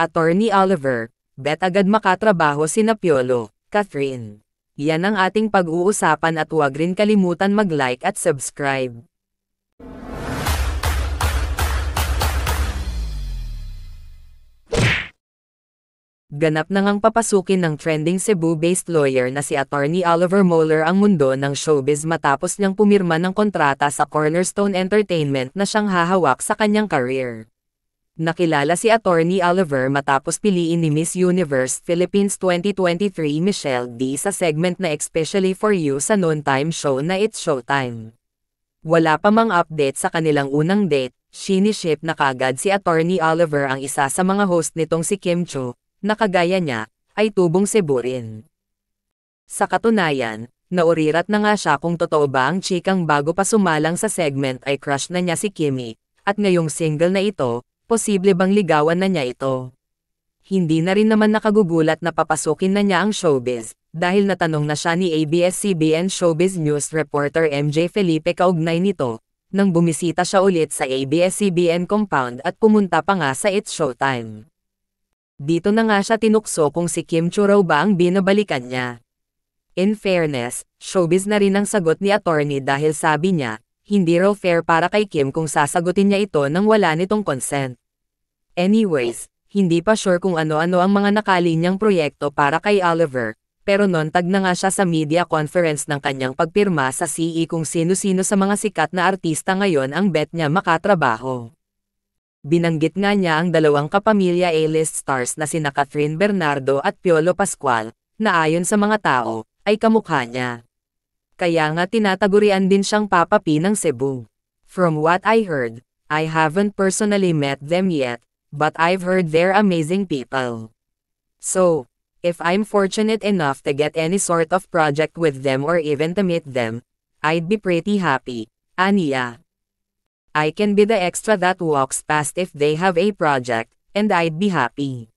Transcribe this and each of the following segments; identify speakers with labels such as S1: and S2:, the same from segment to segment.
S1: Attorney Oliver, bet agad makatrabaho si Napiolo, Catherine. Yan ang ating pag-uusapan at huwag rin kalimutan mag-like at subscribe. Ganap na ngang papasukin ng trending Cebu-based lawyer na si attorney Oliver Moeller ang mundo ng showbiz matapos niyang pumirma ng kontrata sa Cornerstone Entertainment na siyang hahawak sa kanyang career. Nakilala si Attorney Oliver matapos piliin ni Miss Universe Philippines 2023 Michelle D sa segment na Especially for You sa noontime show na It's Showtime. Wala pa mang update sa kanilang unang date, siniship na kagad si Attorney Oliver ang isa sa mga host nitong si Kim Cho, na kagaya niya, ay tubong Cebu Sa katunayan, naurirat na nga siya kung totoo ba ang chikang bago pa sumalang sa segment ay crush na niya si Kimmy, at ngayong single na ito, posible bang ligawan na niya ito? Hindi na rin naman nakagugulat na papasukin na niya ang showbiz, dahil natanong na siya ni ABS-CBN Showbiz News reporter MJ Felipe kaugnay nito, nang bumisita siya ulit sa ABS-CBN compound at pumunta pa nga sa It's Showtime. Dito na nga siya tinukso kung si Kim Churao ba ang binabalikan niya. In fairness, showbiz na rin ang sagot ni attorney dahil sabi niya, hindi raw fair para kay Kim kung sasagutin niya ito nang wala nitong consent. Anyways, hindi pa sure kung ano-ano ang mga nakali niyang proyekto para kay Oliver, pero nontag na nga siya sa media conference ng kanyang pagpirma sa CE kung sino-sino sa mga sikat na artista ngayon ang bet niya makatrabaho. Binanggit nga niya ang dalawang kapamilya A-list stars na sina Catherine Bernardo at Piolo Pascual, na ayon sa mga tao, ay kamukha niya. Kaya nga tinatagurian din siyang Papa P ng Cebu. From what I heard, I haven't personally met them yet, but I've heard they're amazing people. So, if I'm fortunate enough to get any sort of project with them or even to meet them, I'd be pretty happy, Ania. I can be the extra that walks past if they have a project, and I'd be happy.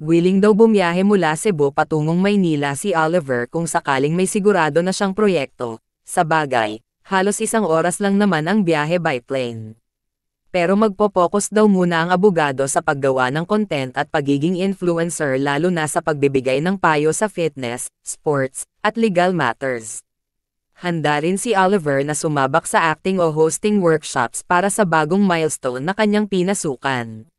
S1: Willing daw bumiyahe mula Cebu patungong Maynila si Oliver kung sakaling may sigurado na siyang proyekto. Sa bagay, halos isang oras lang naman ang biyahe by plane pero magpo-focus daw muna ang abogado sa paggawa ng content at pagiging influencer lalo na sa pagbibigay ng payo sa fitness, sports, at legal matters. Handa rin si Oliver na sumabak sa acting o hosting workshops para sa bagong milestone na kanyang pinasukan.